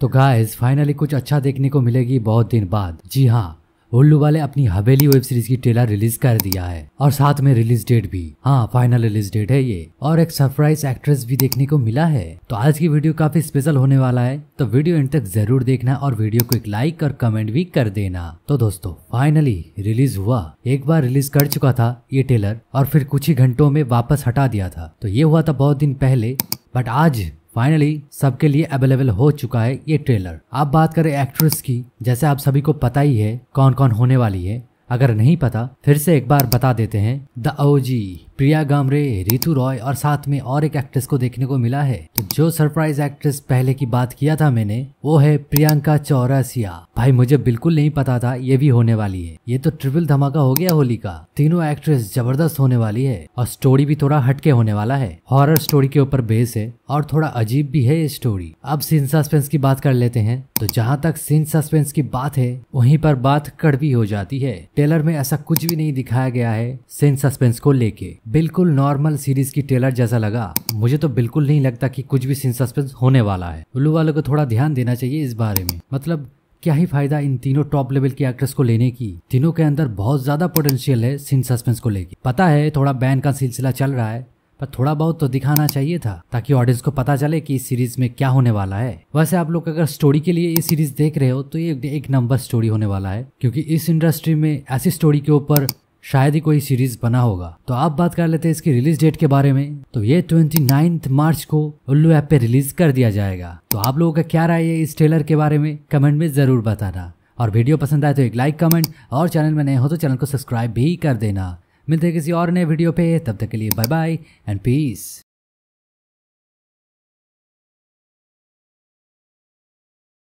तो guys finally कुछ अच्छा देखने को मिलेगी बहुत दिन बाद जी हाँ उल्लू वाले अपनी हवेली वेब सीरीज की ट्रेलर रिलीज कर दिया है और साथ में रिलीज डेट भी हाँ फाइनल रिलीज डेट है ये और एक सरप्राइज एक्ट्रेस भी देखने को मिला है तो आज की वीडियो काफी स्पेशल होने वाला है तो वीडियो एंड तक जरूर देखना और वीडियो को एक लाइक और कमेंट भी कर देना तो दोस्तों फाइनली रिलीज हुआ एक बार रिलीज कर चुका था ये ट्रेलर और फिर कुछ ही घंटों में वापस हटा दिया था तो ये हुआ था बहुत दिन पहले बट आज फाइनली सबके लिए अवेलेबल हो चुका है ये ट्रेलर आप बात करें एक्ट्रेस की जैसे आप सभी को पता ही है कौन कौन होने वाली है अगर नहीं पता फिर से एक बार बता देते हैं द ओजी प्रिया गामरे रितु रॉय और साथ में और एक एक्ट्रेस को देखने को मिला है तो जो सरप्राइज एक्ट्रेस पहले की बात किया था मैंने वो है प्रियंका चौरासिया भाई मुझे बिल्कुल नहीं पता था ये भी होने वाली है ये तो ट्रिपल धमाका हो गया होली का तीनों एक्ट्रेस जबरदस्त होने वाली है और स्टोरी भी थोड़ा हटके होने वाला है हॉरर स्टोरी के ऊपर बेस है और थोड़ा अजीब भी है ये स्टोरी अब सीन सस्पेंस की बात कर लेते हैं तो जहाँ तक सीन सस्पेंस की बात है वहीं पर बात कड़वी हो जाती है ट्रेलर में ऐसा कुछ भी नहीं दिखाया गया है सीन सस्पेंस को लेके बिल्कुल नॉर्मल सीरीज की ट्रेलर जैसा लगा मुझे तो बिल्कुल नहीं लगता कि कुछ भी सीन सस्पेंस होने वाला है उल्लू वालों को थोड़ा ध्यान देना चाहिए इस बारे में मतलब क्या ही फायदा इन तीनों टॉप लेवल के एक्ट्रेस को लेने की तीनों के अंदर बहुत ज्यादा पोटेंशियल है सीन सस्पेंस को लेकर पता है थोड़ा बैन का सिलसिला चल रहा है पर थोड़ा बहुत तो दिखाना चाहिए था ताकि ऑडियंस को पता चले कि इस सीरीज में क्या होने वाला है वैसे आप लोग अगर स्टोरी के लिए ये सीरीज देख रहे हो तो ये एक नंबर स्टोरी होने वाला है क्योंकि इस इंडस्ट्री में ऐसी स्टोरी के ऊपर शायद ही कोई सीरीज बना होगा तो आप बात कर लेते हैं इसकी रिलीज डेट के बारे में तो ये ट्वेंटी मार्च को उल्लू ऐप पे रिलीज कर दिया जाएगा तो आप लोगों का क्या राय है इस ट्रेलर के बारे में कमेंट में जरूर बताना और वीडियो पसंद आए तो एक लाइक कमेंट और चैनल में नए हो तो चैनल को सब्सक्राइब भी कर देना मिलते हैं किसी और नए वीडियो पे तब तक के लिए बाय बाय एंड पीस